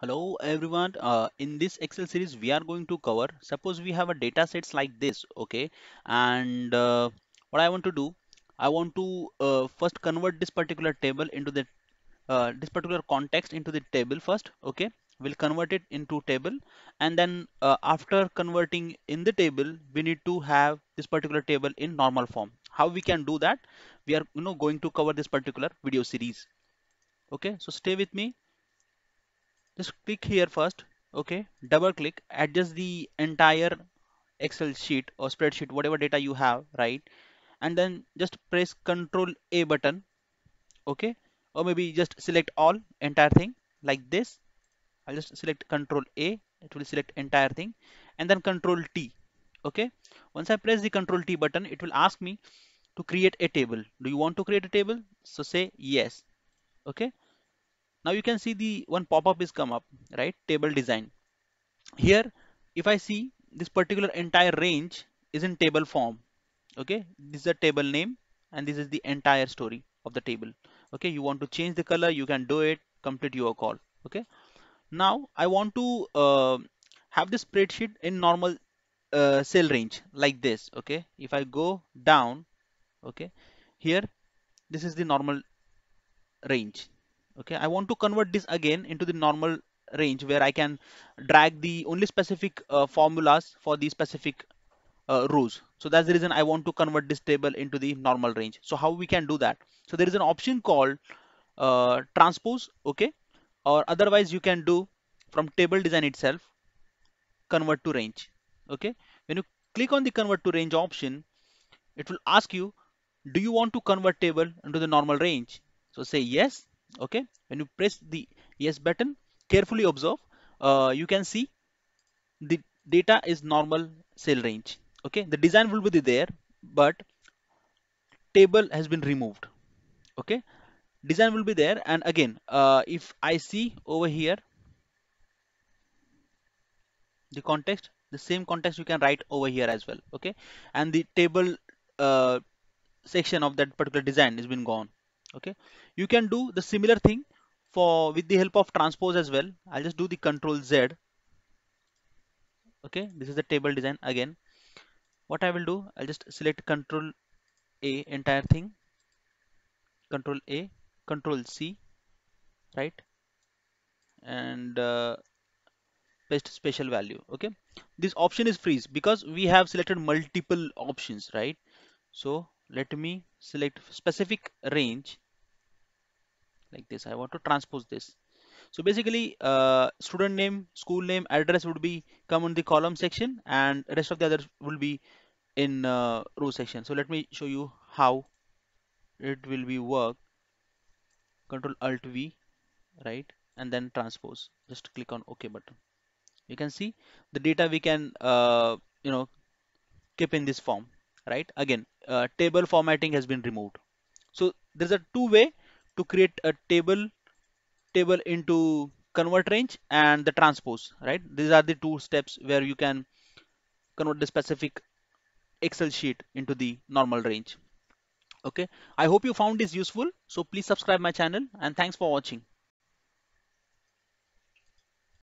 Hello everyone, uh, in this Excel series we are going to cover, suppose we have a data sets like this, okay, and uh, what I want to do, I want to uh, first convert this particular table into the, uh, this particular context into the table first, okay, we'll convert it into table and then uh, after converting in the table, we need to have this particular table in normal form. How we can do that, we are you know going to cover this particular video series. Okay, so stay with me just click here first okay double click adjust the entire excel sheet or spreadsheet whatever data you have right and then just press control a button okay or maybe just select all entire thing like this i'll just select control a it will select entire thing and then control t okay once i press the control t button it will ask me to create a table do you want to create a table so say yes okay now you can see the one pop-up is come up right table design here if I see this particular entire range is in table form okay this is a table name and this is the entire story of the table okay you want to change the color you can do it complete your call okay now I want to uh, have the spreadsheet in normal uh, cell range like this okay if I go down okay here this is the normal range okay i want to convert this again into the normal range where i can drag the only specific uh, formulas for the specific uh, rows so that's the reason i want to convert this table into the normal range so how we can do that so there is an option called uh, transpose okay or otherwise you can do from table design itself convert to range okay when you click on the convert to range option it will ask you do you want to convert table into the normal range so say yes okay when you press the yes button carefully observe uh, you can see the data is normal cell range okay the design will be there but table has been removed okay design will be there and again uh, if I see over here the context the same context you can write over here as well okay and the table uh, section of that particular design has been gone okay you can do the similar thing for with the help of transpose as well i'll just do the control z okay this is the table design again what i will do i'll just select control a entire thing control a control c right and uh, paste special value okay this option is freeze because we have selected multiple options right so let me select specific range like this. I want to transpose this. So basically uh, student name, school name, address would be come in the column section and rest of the others will be in uh, row section. So let me show you how it will be work. Control Alt V, right? And then transpose, just click on OK button. You can see the data we can, uh, you know, keep in this form, right? Again, uh, table formatting has been removed so there's a two way to create a table table into convert range and the transpose right these are the two steps where you can convert the specific excel sheet into the normal range okay i hope you found this useful so please subscribe my channel and thanks for watching